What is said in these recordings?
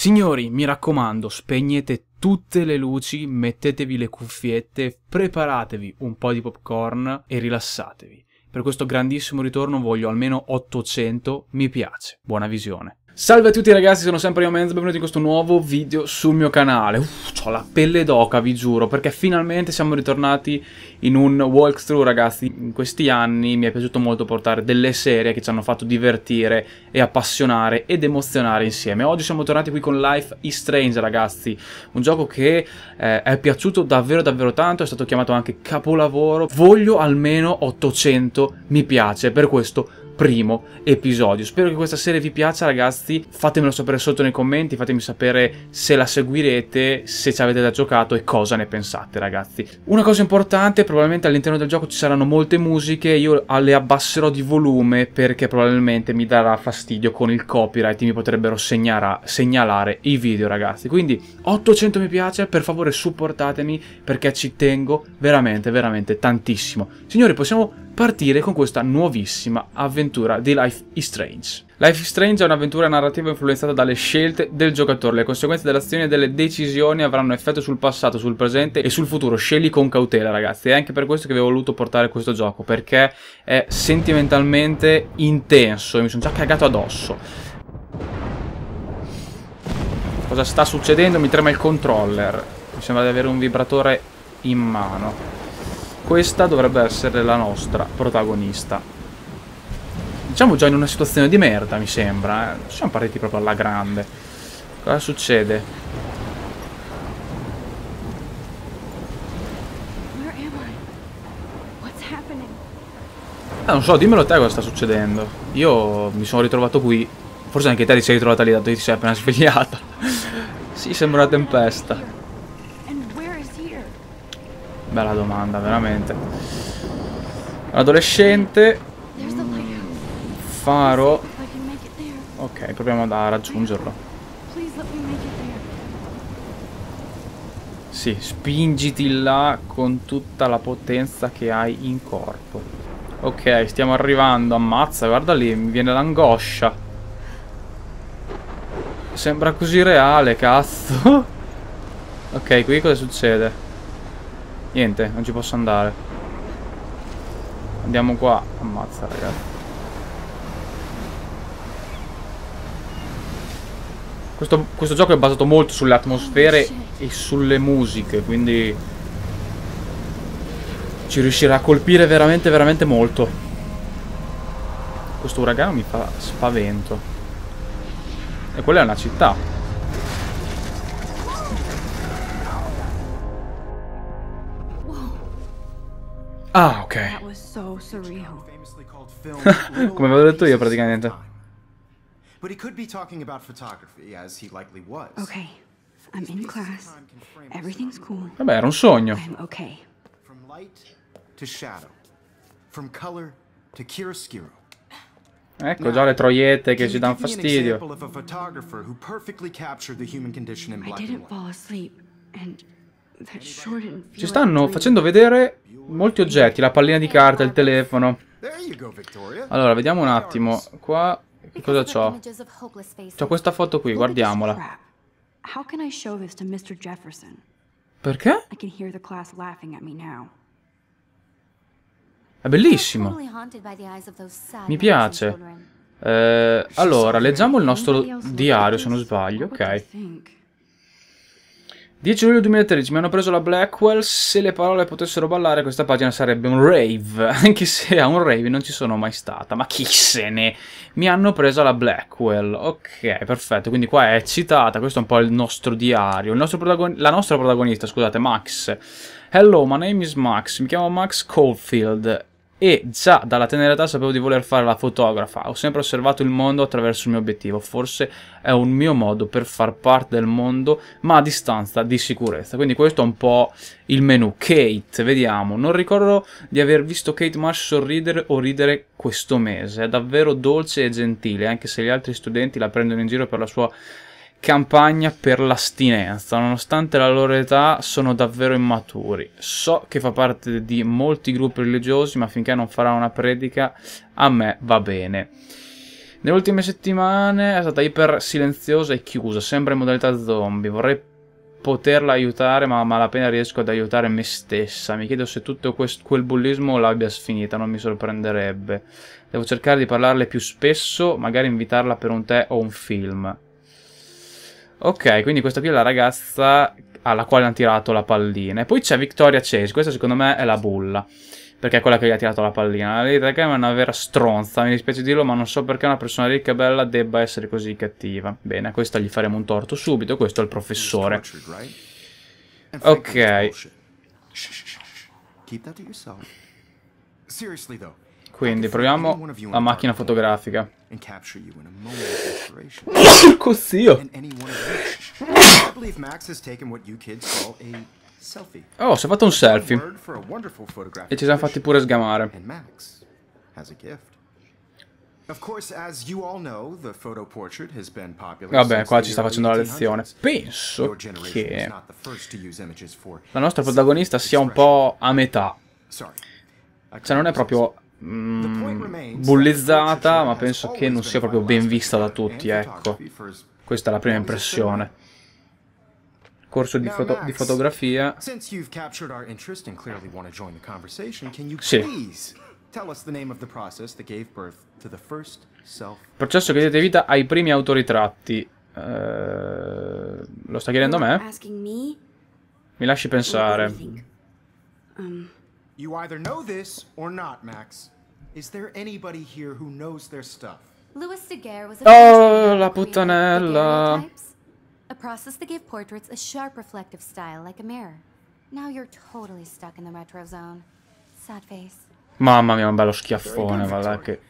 Signori, mi raccomando, spegnete tutte le luci, mettetevi le cuffiette, preparatevi un po' di popcorn e rilassatevi. Per questo grandissimo ritorno voglio almeno 800 mi piace. Buona visione. Salve a tutti ragazzi, sono sempre io Menz, benvenuti in questo nuovo video sul mio canale. Uff, ho la pelle d'oca, vi giuro, perché finalmente siamo ritornati in un walkthrough, ragazzi. In questi anni mi è piaciuto molto portare delle serie che ci hanno fatto divertire e appassionare ed emozionare insieme. Oggi siamo tornati qui con Life is Strange, ragazzi. Un gioco che eh, è piaciuto davvero davvero tanto, è stato chiamato anche capolavoro. Voglio almeno 800 mi piace, per questo primo episodio. Spero che questa serie vi piaccia ragazzi, fatemelo sapere sotto nei commenti, fatemi sapere se la seguirete, se ci avete già giocato e cosa ne pensate ragazzi. Una cosa importante, probabilmente all'interno del gioco ci saranno molte musiche, io le abbasserò di volume perché probabilmente mi darà fastidio con il copyright, mi potrebbero segnalare i video ragazzi. Quindi 800 mi piace, per favore supportatemi perché ci tengo veramente, veramente tantissimo. Signori possiamo partire con questa nuovissima avventura di Life is Strange. Life is Strange è un'avventura narrativa influenzata dalle scelte del giocatore. Le conseguenze dell'azione e delle decisioni avranno effetto sul passato, sul presente e sul futuro. Scegli con cautela, ragazzi. È anche per questo che vi ho voluto portare questo gioco, perché è sentimentalmente intenso e mi sono già cagato addosso. Cosa sta succedendo? Mi trema il controller. Mi sembra di avere un vibratore in mano questa dovrebbe essere la nostra protagonista. Diciamo già in una situazione di merda, mi sembra. Eh. Siamo partiti proprio alla grande. Cosa succede? Ah, non so, dimmelo te cosa sta succedendo. Io mi sono ritrovato qui. Forse anche te ti sei ritrovata lì, dato che ti sei appena svegliata. sì, sembra una tempesta. Bella domanda, veramente. Adolescente. Faro. Ok, proviamo a raggiungerlo. Sì, spingiti là con tutta la potenza che hai in corpo. Ok, stiamo arrivando. Ammazza, guarda lì, mi viene l'angoscia. Sembra così reale, cazzo. ok, qui cosa succede? Niente, non ci posso andare. Andiamo qua. Ammazza, ragazzi. Questo, questo gioco è basato molto sulle atmosfere oh, e sulle musiche, quindi ci riuscirà a colpire veramente, veramente molto. Questo uragano mi fa spavento. E quella è una città. Ah, ok. Come avevo detto io praticamente. But he could be talking about photography, as he likely was. Okay, I'm in class. Everything's cool. Vabbè, era un sogno. I'm okay. From light to shadow, from color to chiaroscuro. Ecco già le troiette che ci danno fastidio. Ci stanno facendo vedere molti oggetti, la pallina di carta, il telefono. Allora, vediamo un attimo. Qua cosa c'ho? C'ho questa foto qui, guardiamola. Perché? È bellissimo. Mi piace. Eh, allora, leggiamo il nostro diario, se non sbaglio, ok. 10 luglio 2013 mi hanno preso la Blackwell, se le parole potessero ballare questa pagina sarebbe un rave, anche se a un rave non ci sono mai stata, ma chi se ne? Mi hanno preso la Blackwell, ok, perfetto, quindi qua è citata, questo è un po' il nostro diario, il nostro la nostra protagonista, scusate, Max. Hello, my name is Max, mi chiamo Max Caulfield e già dalla tenera età sapevo di voler fare la fotografa. Ho sempre osservato il mondo attraverso il mio obiettivo. Forse è un mio modo per far parte del mondo, ma a distanza di sicurezza. Quindi questo è un po' il menu. Kate, vediamo. Non ricordo di aver visto Kate Marsh sorridere o ridere questo mese. È davvero dolce e gentile, anche se gli altri studenti la prendono in giro per la sua campagna per l'astinenza, nonostante la loro età sono davvero immaturi. So che fa parte di molti gruppi religiosi, ma finché non farà una predica a me va bene. Nelle ultime settimane è stata iper silenziosa e chiusa, sempre in modalità zombie. Vorrei poterla aiutare, ma a malapena riesco ad aiutare me stessa. Mi chiedo se tutto quel bullismo l'abbia sfinita, non mi sorprenderebbe. Devo cercare di parlarle più spesso, magari invitarla per un tè o un film. Ok, quindi questa qui è la ragazza alla quale hanno tirato la pallina. E poi c'è Victoria Chase, questa secondo me è la bulla. Perché è quella che gli ha tirato la pallina. La Lady Gaga è una vera stronza, mi dispiace dirlo, ma non so perché una persona ricca e bella debba essere così cattiva. Bene, a questa gli faremo un torto subito, questo è il professore. Ok. Keep Seriously though, quindi proviamo la macchina fotografica. Porco Oh, si è fatto un selfie. E ci siamo fatti pure sgamare. Vabbè, qua ci sta facendo la lezione. Penso che la nostra protagonista sia un po' a metà. Cioè, non è proprio Mm, bullizzata, ma penso che non sia proprio ben vista da tutti, ecco. Questa è la prima impressione. Corso di, foto di fotografia. Sì. Processo che diede vita ai primi autoritratti. Uh, lo sta chiedendo a me? Mi lasci pensare. You either know this or not, Max. Is there anybody here who knows their stuff? Louis Daguerre was a Oh, la puttanella. A process that gave portraits a sharp reflective style like a mirror. Now you're totally stuck in the retro zone. Sad face. Mamma mia, un bello schiaffone, guarda che...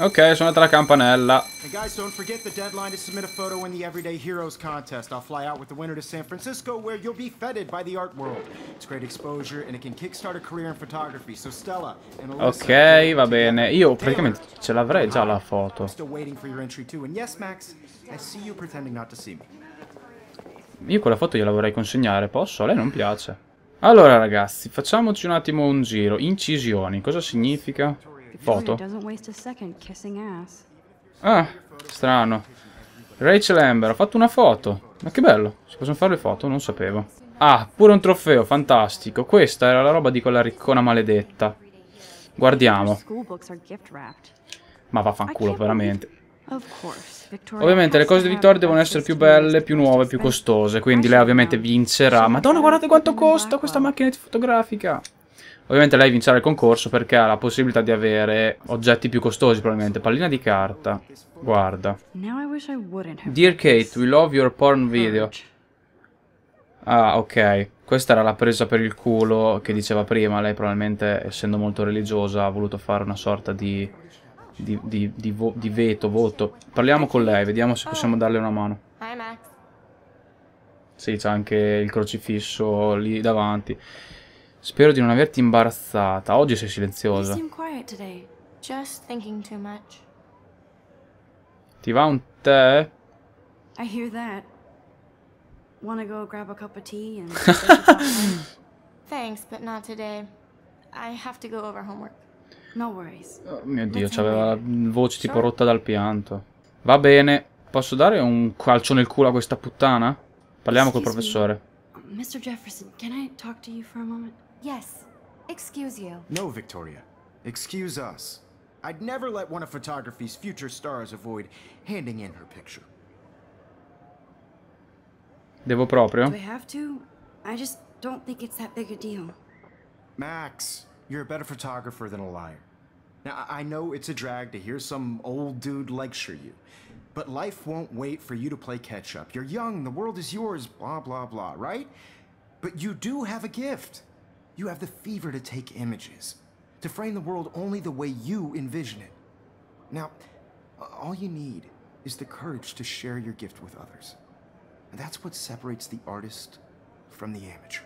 Ok, suonate la campanella. And guys, don't forget the deadline to submit a photo in the Everyday Heroes contest. I'll fly out with the winner to San Francisco where you'll be feted by the art world. It's great exposure and it can kickstart a career in photography. So Stella and Alyssa Ok, va bene. Io praticamente ce l'avrei già la foto. still waiting for your entry too. And yes, Max, I see you pretending not to see me. Io quella foto gliela vorrei consegnare, posso? A lei non piace. Allora ragazzi, facciamoci un attimo un giro. Incisioni, cosa significa? Foto. Ah, strano. Rachel Amber, ha fatto una foto. Ma che bello, si possono fare le foto? Non sapevo. Ah, pure un trofeo, fantastico. Questa era la roba di quella riccona maledetta. Guardiamo. Ma vaffanculo, veramente. Ovviamente le cose di Victoria devono essere più belle, più nuove, più costose, quindi lei ovviamente vincerà. Madonna, guardate quanto costa questa macchina fotografica! Ovviamente lei vincerà il concorso perché ha la possibilità di avere oggetti più costosi probabilmente. Pallina di carta. Guarda. Dear Kate, we love your porn video. Ah, ok. Questa era la presa per il culo che diceva prima. Lei probabilmente, essendo molto religiosa, ha voluto fare una sorta di di, di, di, vo di veto, voto. Parliamo con lei, vediamo se possiamo oh. darle una mano. Sì, c'è anche il crocifisso lì davanti. Spero di non averti imbarazzata. Oggi sei silenziosa. Ti va un tè? I hear that. Wanna go grab a cup of tea and Thanks, but not today. I have to go over homework. Oh mio Dio, c'aveva la voce tipo rotta dal pianto. Va bene, posso dare un calcio nel culo a questa puttana? Parliamo col professore. Mr. Jefferson, can I talk to you for a moment? Yes. Excuse you. No, Victoria. Excuse us. I'd never let one of photography's future stars avoid handing in her picture. Devo proprio? Do I have to? I just don't think it's that big a deal. Max, You're a better photographer than a liar. Now, I know it's a drag to hear some old dude lecture you, but life won't wait for you to play catch up. You're young, the world is yours, blah, blah, blah, right? But you do have a gift. You have the fever to take images, to frame the world only the way you envision it. Now, all you need is the courage to share your gift with others. And that's what separates the artist from the amateur.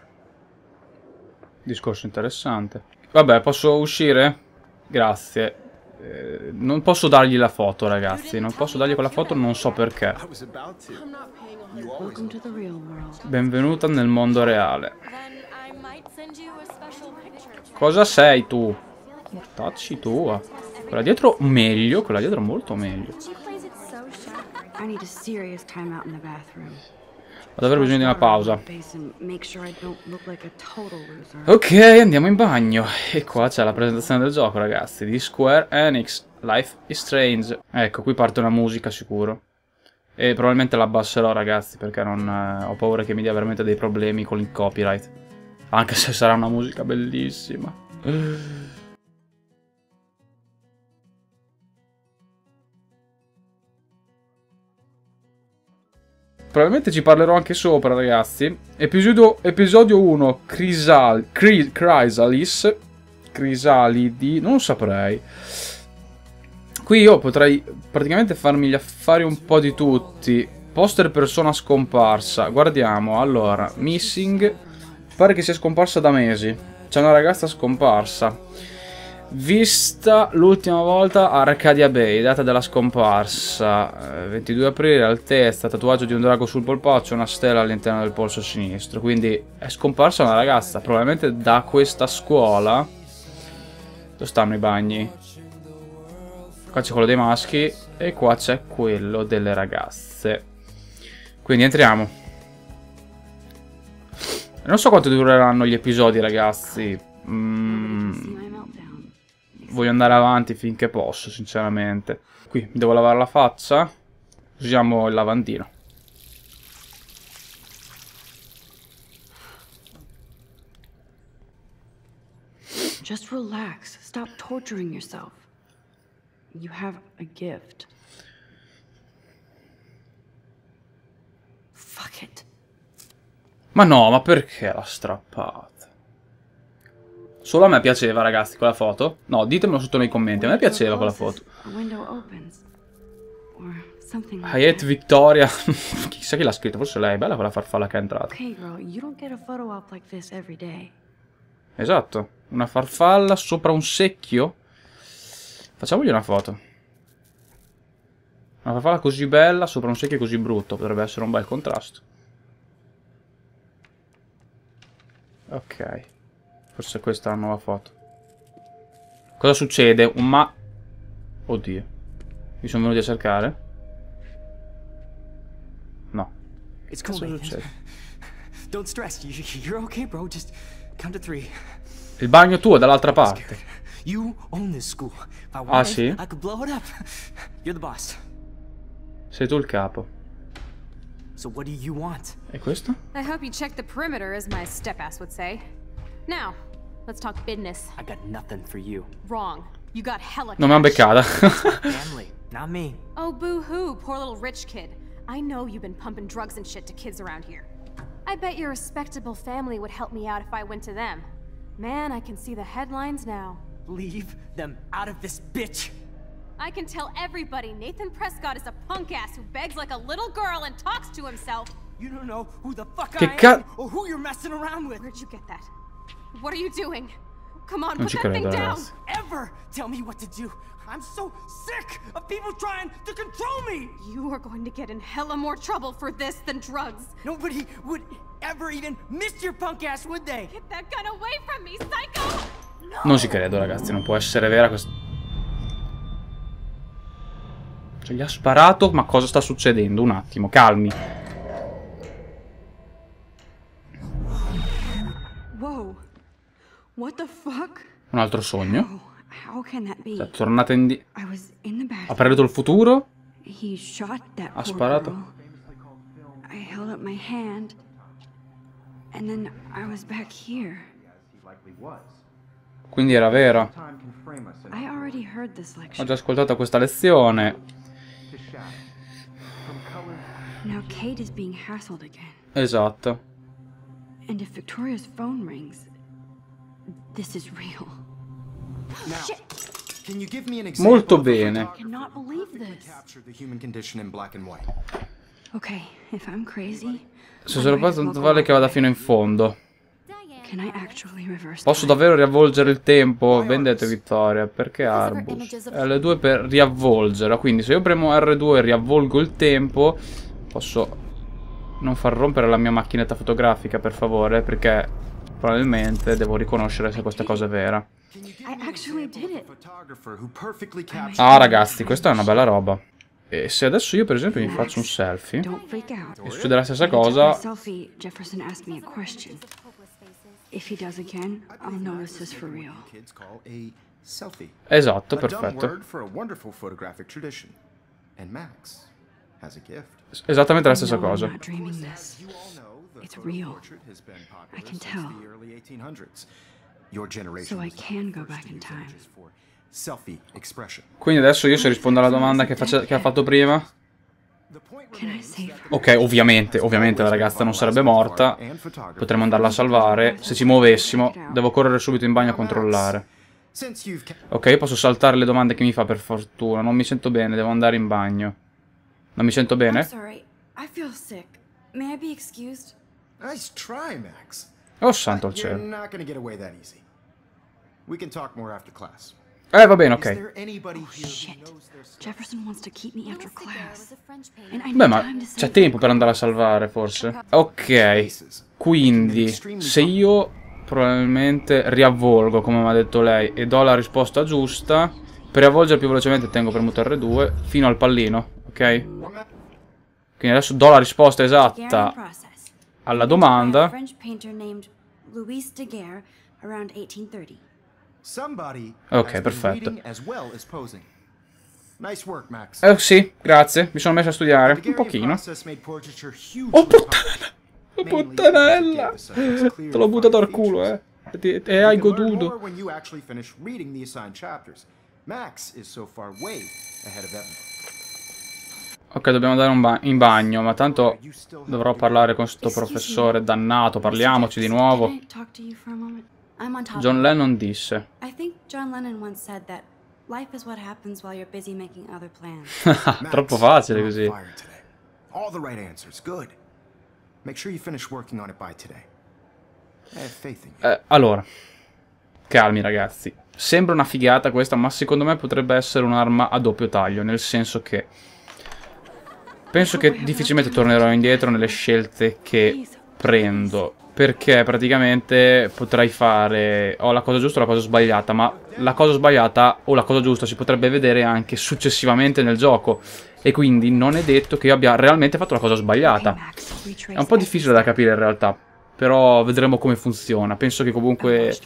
Discorso interessante. Vabbè, posso uscire? Grazie. Eh, non posso dargli la foto, ragazzi. Non posso dargli quella foto, non so perché. Benvenuta nel mondo reale. Cosa sei tu? Mortacci tua. Quella dietro meglio, quella dietro molto meglio. I need a serious time out in the bathroom. Ho davvero bisogno di una pausa. Ok, andiamo in bagno. E qua c'è la presentazione del gioco, ragazzi, di Square Enix. Life is Strange. Ecco, qui parte una musica sicuro. E probabilmente l'abbasserò, ragazzi, perché non, eh, ho paura che mi dia veramente dei problemi con il copyright. Anche se sarà una musica bellissima. Probabilmente ci parlerò anche sopra, ragazzi. Episodio, episodio 1, Crisal, Cri, Chrysalis. Crisalidi, non saprei. Qui io potrei praticamente farmi gli affari un po' di tutti. Poster persona scomparsa. Guardiamo, allora, missing. Pare che sia scomparsa da mesi. C'è una ragazza scomparsa vista l'ultima volta Arcadia Bay, data della scomparsa, 22 eh, aprile, altezza, tatuaggio di un drago sul polpaccio, una stella all'interno del polso sinistro, quindi è scomparsa una ragazza, probabilmente da questa scuola, dove stanno i bagni? Qua c'è quello dei maschi e qua c'è quello delle ragazze, quindi entriamo. Non so quanto dureranno gli episodi ragazzi, mmm voglio andare avanti finché posso, sinceramente. Qui devo lavare la faccia. Usiamo il lavandino. Just relax. Stop torturing yourself. You have a gift. Fuck it. Ma no, ma perché l'ha strappato? Solo a me piaceva, ragazzi, quella foto. No, ditemelo sotto nei commenti. A me piaceva quella foto. Hayat Victoria. Chissà chi l'ha scritto, forse lei. è Bella quella farfalla che è entrata. Esatto. Una farfalla sopra un secchio. Facciamogli una foto. Una farfalla così bella sopra un secchio così brutto. Potrebbe essere un bel contrasto. Ok. Forse questa è la nuova foto. Cosa succede? Un ma... Oddio. Mi sono venuti a cercare? No. It's cool, Don't stress. You're okay, bro. Just count to three. Il bagno tuo è dall'altra parte. Ah, sì? Sei tu il capo. E questo? I hope you check the perimeter, as my step ass would say. Now, Let's talk business. I got nothing for you. Wrong. You got hella Non mi ha beccata. Family, not me. Oh, boo-hoo, poor little rich kid. I know you've been pumping drugs and shit to kids around here. I bet your respectable family would help me out if I went to them. Man, I can see the headlines now. Leave them out of this bitch! I can tell everybody Nathan Prescott is a punk ass who begs like a little girl and talks to himself. You don't know who the fuck I am or who you're messing around with. Where'd you get that? What are you doing? Come on, non put that thing down. Ever tell me what to do. I'm so sick of people trying to control me. You are going to get in hella more trouble for this than drugs. Nobody would ever even miss your punk ass, would they? Get that gun away from me, psycho! No. Non ci credo, ragazzi, non può essere vera questa. Cioè, gli ha sparato, ma cosa sta succedendo? Un attimo, calmi. Un altro sogno. Oh, cioè, tornata indietro. Ha previsto il futuro. Ha sparato. Quindi era vero. Ho già ascoltato questa lezione. Esatto. E se Victoria's phone rings, This is real. Now, can you give me an Molto bene. Okay, if I'm crazy. Se sono fatto tanto vale che vada fino in fondo. Posso davvero riavvolgere il tempo? Vendete Vittoria, perché Arbus? L2 per riavvolgere, quindi se io premo R2 e riavvolgo il tempo, posso non far rompere la mia macchinetta fotografica, per favore, perché Probabilmente devo riconoscere se questa cosa è vera. Ah ragazzi, questa è una bella roba. E se adesso io per esempio mi faccio un selfie e succede la stessa cosa... Esatto, perfetto. Esattamente la stessa cosa. It's real. I can tell. The early 1800s. Your generation so I can go back in time. Selfie expression. Quindi adesso io se rispondo alla domanda che, faccia, che ha fatto prima. Ok, ovviamente, ovviamente la ragazza non sarebbe morta. Potremmo andarla a salvare. Se ci muovessimo, devo correre subito in bagno a controllare. Ok, posso saltare le domande che mi fa per fortuna. Non mi sento bene, devo andare in bagno. Non mi sento bene? I'm sorry. I feel sick. May Nice try, Max. Oh santo il cielo. not gonna get away that easy. We can talk more after class. Eh, va bene, ok. Oh, Beh, ma c'è tempo per andare a salvare, forse. Ok, quindi, se io probabilmente riavvolgo, come mi ha detto lei, e do la risposta giusta, per riavvolgere più velocemente tengo premuto R2 fino al pallino, ok? Quindi adesso do la risposta esatta alla domanda. Ok, perfetto. Eh sì, grazie. Mi sono messo a studiare. Un pochino. Oh puttana! Oh puttanella! Te l'ho buttato al culo, eh. E, e hai goduto. Max is so far way ahead of Evan. Ok, dobbiamo andare ba in bagno, ma tanto dovrò parlare con questo professore dannato. Parliamoci di nuovo. John Lennon disse. Troppo facile così. All the right answers, good. Make sure you finish working on it by today. Eh, allora, calmi ragazzi. Sembra una figata questa, ma secondo me potrebbe essere un'arma a doppio taglio, nel senso che Penso che difficilmente tornerò indietro nelle scelte che prendo. Perché praticamente potrei fare o la cosa giusta o la cosa sbagliata, ma la cosa sbagliata o la cosa giusta si potrebbe vedere anche successivamente nel gioco. E quindi non è detto che io abbia realmente fatto la cosa sbagliata. È un po' difficile da capire in realtà, però vedremo come funziona. Penso che comunque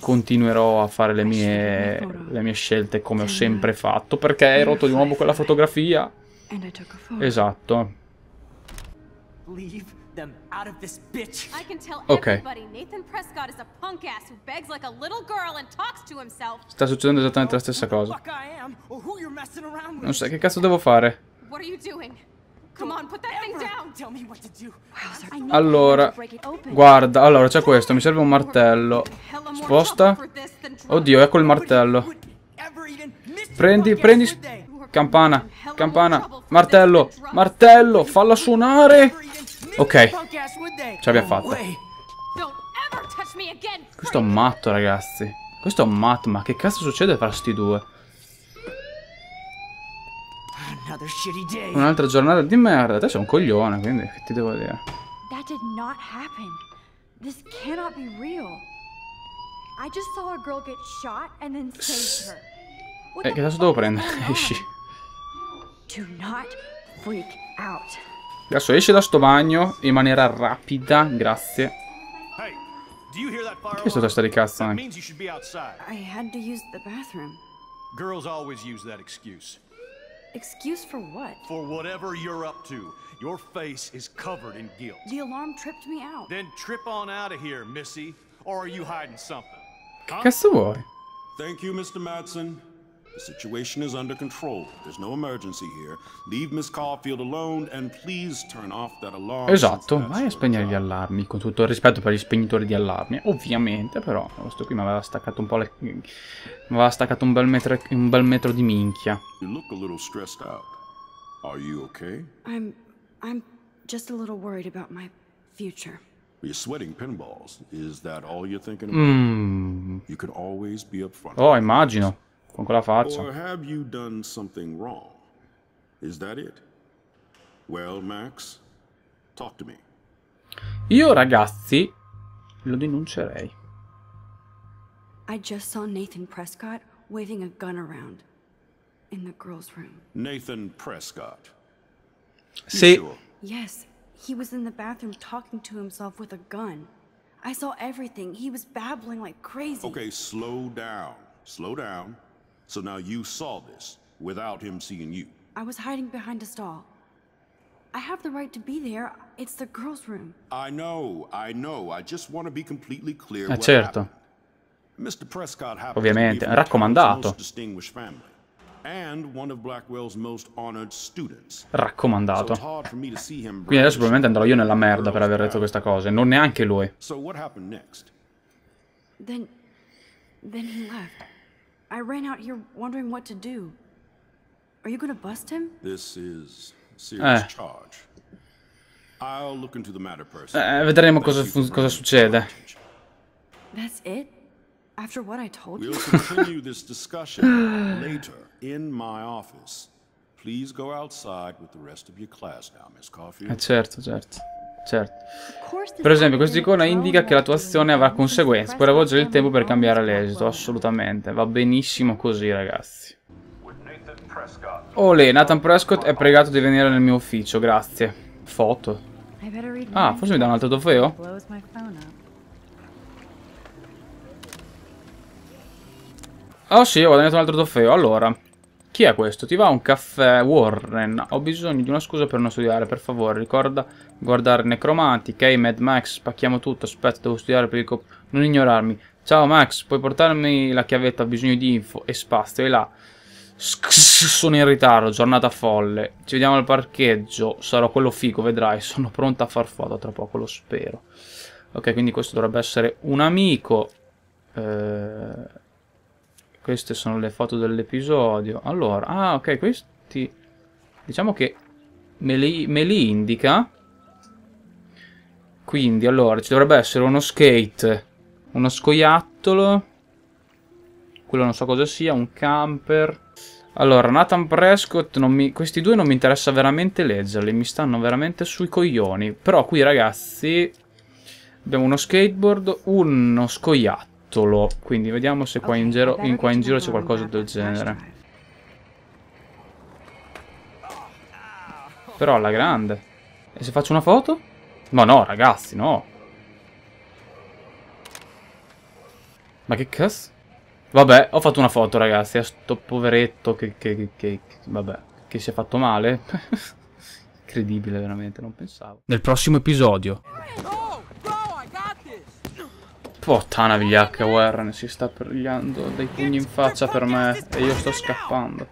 continuerò a fare le mie, le mie scelte come ho sempre fatto, perché hai rotto di nuovo quella fotografia. Esatto. Ok. Sta succedendo esattamente la stessa cosa. Non sai che cazzo devo fare. Allora, guarda, allora c'è questo, mi serve un martello. Sposta. Oddio, ecco il martello. Prendi, prendi Campana, campana, martello, martello, falla suonare. Ok, ce l'abbiamo fatta. Questo è un matto, ragazzi. Questo è un matto, ma che cazzo succede fra sti due? Un'altra giornata di merda. Te sei un coglione, quindi che ti devo dire? That did not happen. This cannot be real. I just saw a girl get shot and then saved her. Eh, che cosa devo prendere? Esci. Adesso esce da sto bagno in maniera rapida, grazie. Che sto testa di cazzo? That means you should be outside. I had to use the bathroom. Girls always use that excuse. Excuse for what? For whatever you're up to. Your face is covered in guilt. The alarm tripped me out. Then trip on out of here, Missy. Or are you hiding something? Huh? Cazzo vuoi? Thank you, Mr. Madsen. The situation is under control. There's no emergency here. Leave Miss Caulfield alone and please turn off that alarm. Esatto, vai a spegnere gli allarmi, con tutto il rispetto per gli spegnitori di allarmi. Ovviamente, però, questo qui mi aveva staccato un po' le... mi aveva staccato un bel metro, un bel metro di minchia. You look a little stressed out. Are you okay? I'm... I'm just a little worried about my future. You're sweating pinballs. Is that all you're thinking about? Mm. You could always be upfront. Oh, immagino. Or have you done something wrong? Is that it? Well, Max, talk to me. Io, ragazzi, lo denuncerei. I just saw Nathan Prescott waving a gun around in the girls' room. Nathan Prescott. Sì. Sure? Yes, he was in the bathroom talking to himself with a gun. I saw everything. He was babbling like crazy. Okay, slow down. Slow down. So now you saw this without him seeing you. I was hiding behind a stall. I have the right to be there. It's the girls' room. I know, I know. I just want to be completely clear. Eh certo. Mr. Prescott Ovviamente, raccomandato. Raccomandato. Quindi adesso probabilmente andrò io nella merda per aver detto questa cosa, e non neanche lui. So what happened next? Then then he left. I ran out here wondering what to do. Are you gonna bust him? This is serious uh. charge. I'll look into the matter personally. Eh, eh, vedremo cosa, cosa succede. That's it? After what I told you? We'll continue this discussion later in my office. Please go outside with the rest of your class now, Miss Coffee. Eh certo, certo. Certo. Per esempio, questa icona indica che la tua azione avrà conseguenze. Puoi avvolgere il tempo per cambiare l'esito, assolutamente. Va benissimo così, ragazzi. Ole, Nathan Prescott è pregato di venire nel mio ufficio, grazie. Foto. Ah, forse mi dà un altro trofeo? Oh sì, ho guadagnato un altro trofeo, allora. Chi è questo? Ti va un caffè? Warren, ho bisogno di una scusa per non studiare, per favore, ricorda guardare Necromanti, ok? Eh, Mad Max, spacchiamo tutto, aspetta, devo studiare per il cop... Non ignorarmi. Ciao Max, puoi portarmi la chiavetta, ho bisogno di info e spazio, e là. Sono in ritardo, giornata folle. Ci vediamo al parcheggio, sarò quello figo, vedrai, sono pronta a far foto tra poco, lo spero. Ok, quindi questo dovrebbe essere un amico. Eh queste sono le foto dell'episodio. Allora, ah ok, questi... Diciamo che me li, me li indica. Quindi, allora, ci dovrebbe essere uno skate, uno scoiattolo. Quello non so cosa sia, un camper. Allora, Nathan Prescott, mi... questi due non mi interessa veramente leggerli, mi stanno veramente sui coglioni. Però qui, ragazzi, abbiamo uno skateboard, uno scoiattolo titolo. Quindi vediamo se qua in giro, in qua in giro c'è qualcosa del genere. Però alla grande. E se faccio una foto? Ma no, ragazzi, no. Ma che cazzo? Vabbè, ho fatto una foto, ragazzi, a sto poveretto che, che, che, che vabbè, che si è fatto male. Incredibile, veramente, non pensavo. Nel prossimo episodio. Eh, Puttana vigliacca Warren si sta pigliando dei pugni in faccia per me e io sto scappando.